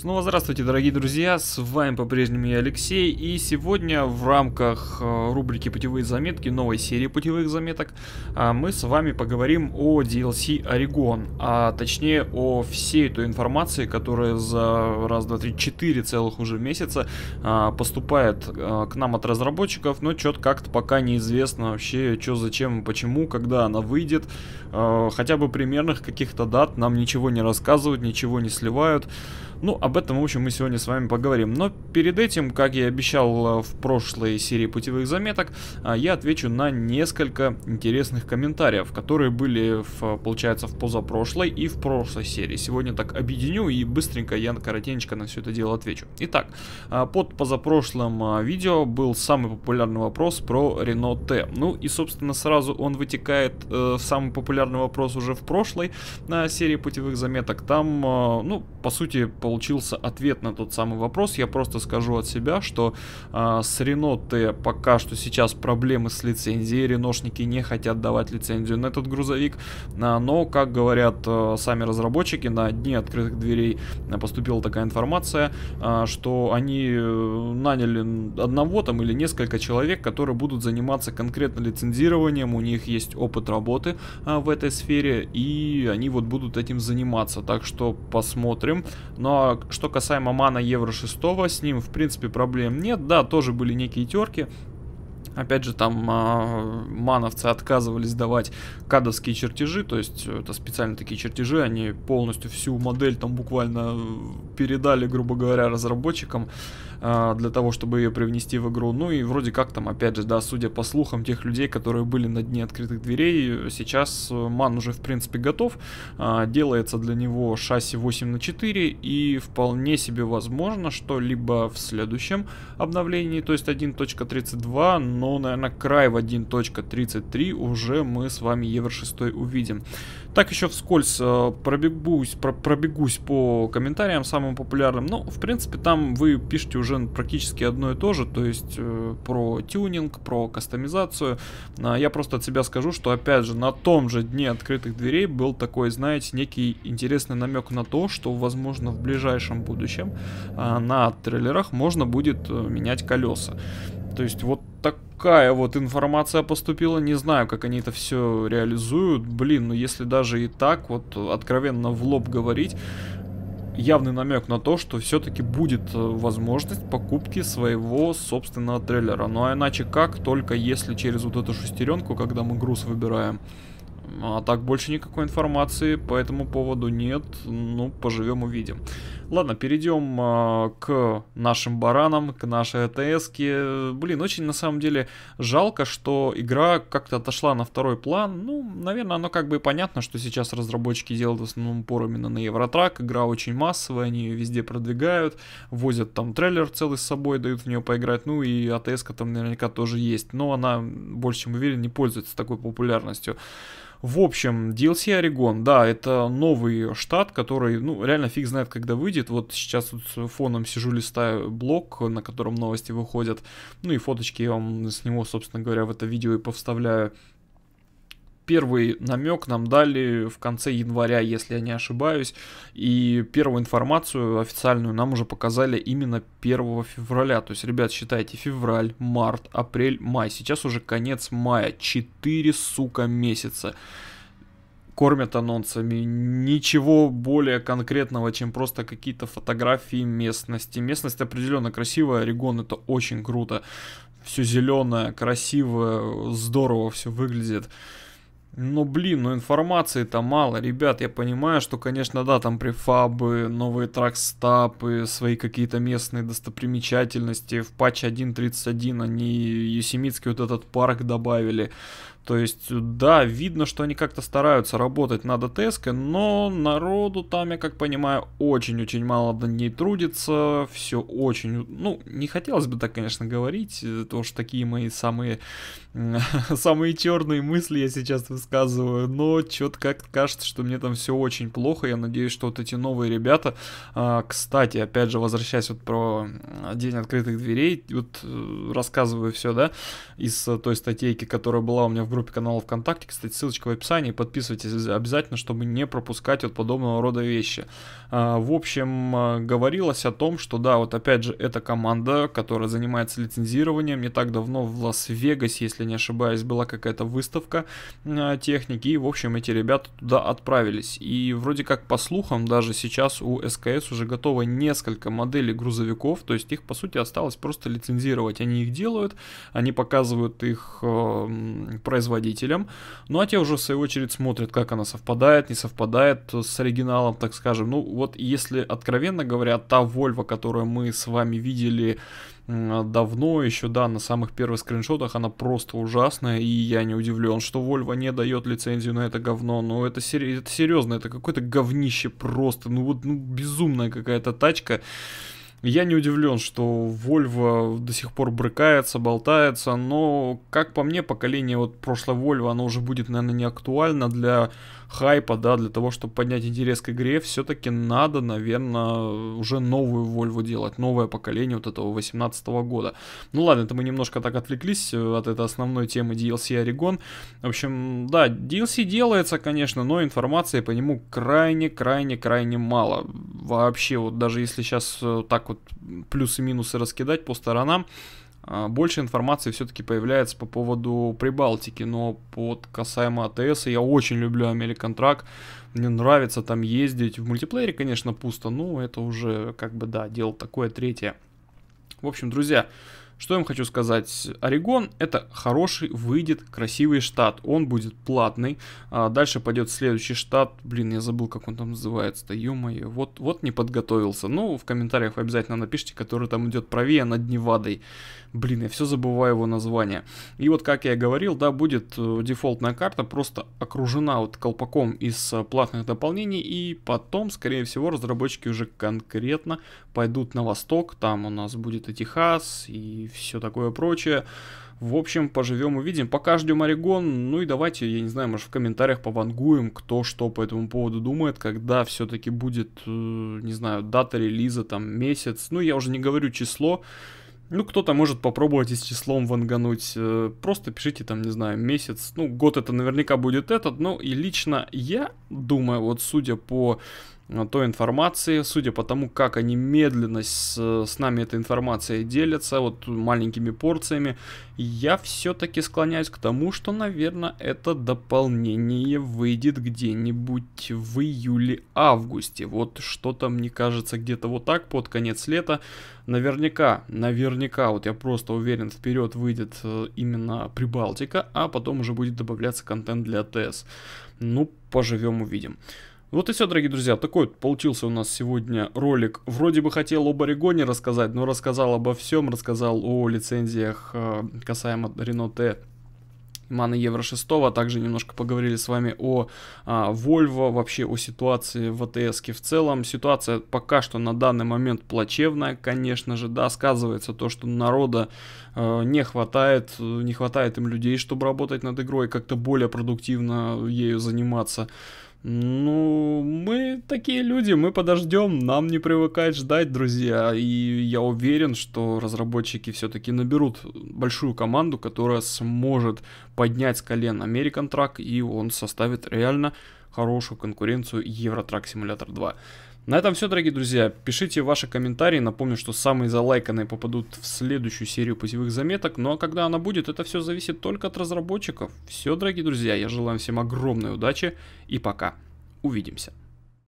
Снова здравствуйте, дорогие друзья, с вами по-прежнему я Алексей, и сегодня в рамках э, рубрики «Путевые заметки», новой серии путевых заметок, а, мы с вами поговорим о DLC Орегон, а точнее о всей той информации, которая за раз, два, три, четыре целых уже месяца а, поступает э, к нам от разработчиков, но что-то как-то пока неизвестно вообще, что, зачем, почему, когда она выйдет, э, хотя бы примерных каких-то дат нам ничего не рассказывают, ничего не сливают, ну, а об этом, в общем, мы сегодня с вами поговорим. Но перед этим, как я и обещал э, в прошлой серии путевых заметок, э, я отвечу на несколько интересных комментариев, которые были, в, э, получается, в позапрошлой и в прошлой серии. Сегодня так объединю и быстренько я коротенечко на все это дело отвечу. Итак, под позапрошлым видео был самый популярный вопрос про Renault T. Ну и, собственно, сразу он вытекает в самый популярный вопрос уже в прошлой на серии путевых заметок. Там, ну, по сути, получил появился ответ на тот самый вопрос, я просто скажу от себя, что э, с Renault T пока что сейчас проблемы с лицензией, реношники не хотят давать лицензию на этот грузовик, а, но, как говорят э, сами разработчики, на дне открытых дверей поступила такая информация, э, что они э, наняли одного там или несколько человек, которые будут заниматься конкретно лицензированием, у них есть опыт работы э, в этой сфере, и они вот будут этим заниматься, так что посмотрим. Но ну, что касаемо мана Евро 6, с ним, в принципе, проблем нет. Да, тоже были некие терки. Опять же, там э, мановцы отказывались давать кадовские чертежи, то есть э, это специально такие чертежи, они полностью всю модель там буквально передали, грубо говоря, разработчикам. А, для того, чтобы ее привнести в игру. Ну и вроде как там, опять же, да, судя по слухам тех людей, которые были на дне открытых дверей, сейчас э, ман уже в принципе готов. А, делается для него шасси 8 на 4 и вполне себе возможно, что либо в следующем обновлении, то есть 1.32, но, наверное, край в 1.33 уже мы с вами Евро 6 увидим. Так еще вскользь э, пробегусь, пробегусь по комментариям самым популярным. Ну, в принципе, там вы пишете уже нужен практически одно и то же, то есть э, про тюнинг, про кастомизацию. А я просто от себя скажу, что опять же на том же дне открытых дверей был такой, знаете, некий интересный намек на то, что возможно в ближайшем будущем э, на трейлерах можно будет э, менять колеса. То есть вот такая вот информация поступила. Не знаю, как они это все реализуют. Блин, ну если даже и так вот откровенно в лоб говорить, явный намек на то, что все-таки будет э, возможность покупки своего собственного трейлера. Ну а иначе как, только если через вот эту шестеренку, когда мы груз выбираем. А так больше никакой информации по этому поводу нет. Ну, поживем увидим. Ладно, перейдем э, к нашим баранам, к нашей атс -ке. Блин, очень на самом деле жалко, что игра как-то отошла на второй план. Ну, наверное, оно как бы и понятно, что сейчас разработчики делают в основном упор именно на Евротрак. Игра очень массовая, они ее везде продвигают, возят там трейлер целый с собой, дают в нее поиграть. Ну и атс там наверняка тоже есть, но она, больше чем уверен, не пользуется такой популярностью. В общем, DLC Орегон, да, это новый штат, который, ну, реально фиг знает, когда выйдет выйдет. Вот сейчас вот фоном сижу, листаю блог, на котором новости выходят. Ну и фоточки я вам с него, собственно говоря, в это видео и повставляю. Первый намек нам дали в конце января, если я не ошибаюсь. И первую информацию официальную нам уже показали именно 1 февраля. То есть, ребят, считайте, февраль, март, апрель, май. Сейчас уже конец мая. 4, сука, месяца кормят анонсами. Ничего более конкретного, чем просто какие-то фотографии местности. Местность определенно красивая, Орегон это очень круто. Все зеленое, красиво, здорово все выглядит. Но блин, ну информации-то мало. Ребят, я понимаю, что, конечно, да, там префабы, новые тракстапы, свои какие-то местные достопримечательности. В патч 1.31 они Юсимитский вот этот парк добавили. То есть, да, видно, что они как-то стараются работать над АТСК, но народу там, я как понимаю, очень-очень мало над ней трудится, все очень... Ну, не хотелось бы так, конечно, говорить, потому что такие мои самые, самые черные мысли я сейчас высказываю, но что-то как кажется, что мне там все очень плохо, я надеюсь, что вот эти новые ребята... А, кстати, опять же, возвращаясь вот про а, День открытых дверей, вот э, рассказываю все, да, из э, той статейки, которая была у меня в группе, группе канала ВКонтакте. Кстати, ссылочка в описании. Подписывайтесь обязательно, чтобы не пропускать вот подобного рода вещи. А, в общем, а, говорилось о том, что да, вот опять же, эта команда, которая занимается лицензированием, не так давно в Лас-Вегасе, если не ошибаюсь, была какая-то выставка а, техники, и, в общем, эти ребята туда отправились. И вроде как, по слухам, даже сейчас у СКС уже готово несколько моделей грузовиков, то есть их, по сути, осталось просто лицензировать. Они их делают, они показывают их э, производителям. Ну а те уже в свою очередь смотрят, как она совпадает, не совпадает э, с оригиналом, так скажем. Ну вот если откровенно говоря, та Volvo, которую мы с вами видели а, давно еще, да, на самых первых скриншотах она просто ужасная, и я не удивлен, что Volvo не дает лицензию на это говно, но ну, это, сер- это серьезно, это какое-то говнище просто, ну вот ну, безумная какая-то тачка, я не удивлен, что Volvo до сих пор брыкается, болтается, но, как по мне, поколение вот прошлой Volvo, оно уже будет, наверное, не актуально для хайпа, да, для того, чтобы поднять интерес к игре, все-таки надо, наверное, уже новую Volvo делать, новое поколение вот этого 18 -го года. Ну ладно, это мы немножко так отвлеклись э, от этой основной темы DLC Oregon. В общем, да, DLC делается, конечно, но информации по нему крайне-крайне-крайне мало. Вообще, вот даже если сейчас э, так вот плюсы минусы раскидать по сторонам, а, больше информации все-таки появляется по поводу Прибалтики, но под касаемо АТС я очень люблю American Track, мне нравится там ездить, в мультиплеере, конечно, пусто, но это уже как бы, да, дело такое третье. В общем, друзья, что я вам хочу сказать? Орегон это хороший, выйдет красивый штат. Он будет платный. А дальше пойдет следующий штат. Блин, я забыл, как он там называется-то. Ё-моё, вот, вот не подготовился. Ну, в комментариях обязательно напишите, который там идет правее а над Невадой. Блин, я все забываю его название. И вот, как я и говорил, да, будет э, дефолтная карта просто окружена вот колпаком из э, платных дополнений. И потом, скорее всего, разработчики уже конкретно пойдут на восток. Там у нас будет и Техас, и все такое прочее. В общем, поживем увидим. Пока ждем Орегон. Ну и давайте, я не знаю, может в комментариях повангуем, кто что по этому поводу думает, когда все-таки будет, э, не знаю, дата релиза, там месяц. Ну я уже не говорю число. Ну, кто-то может попробовать и с числом вангануть. Э, просто пишите там, не знаю, месяц. Ну, год это наверняка будет этот. Ну, и лично я думаю, вот судя по той информации, судя по тому, как они медленно с, с нами этой информацией делятся, вот маленькими порциями, я все-таки склоняюсь к тому, что, наверное, это дополнение выйдет где-нибудь в июле-августе. Вот что-то, мне кажется, где-то вот так, под конец лета. Наверняка, наверняка, вот я просто уверен, вперед выйдет э, именно Прибалтика, а потом уже будет добавляться контент для ТС. Ну, поживем увидим. Вот и все, дорогие друзья, такой вот получился у нас сегодня ролик. Вроде бы хотел об Орегоне рассказать, но рассказал обо всем, рассказал о лицензиях э, касаемо Renault T маны евро 6, а также немножко поговорили с вами о а, Volvo, вообще о ситуации в атс в целом. Ситуация пока что на данный момент плачевная, конечно же, да, сказывается то, что народа э, не хватает, не хватает им людей, чтобы работать над игрой, как-то более продуктивно ею заниматься. Ну, мы такие люди, мы подождем, нам не привыкать ждать, друзья. И я уверен, что разработчики все-таки наберут большую команду, которая сможет поднять с колен American Truck, и он составит реально хорошую конкуренцию Евротрак Simulator 2. На этом все, дорогие друзья. Пишите ваши комментарии. Напомню, что самые залайканные попадут в следующую серию путевых заметок. Но ну, а когда она будет, это все зависит только от разработчиков. Все, дорогие друзья, я желаю всем огромной удачи и пока. Увидимся.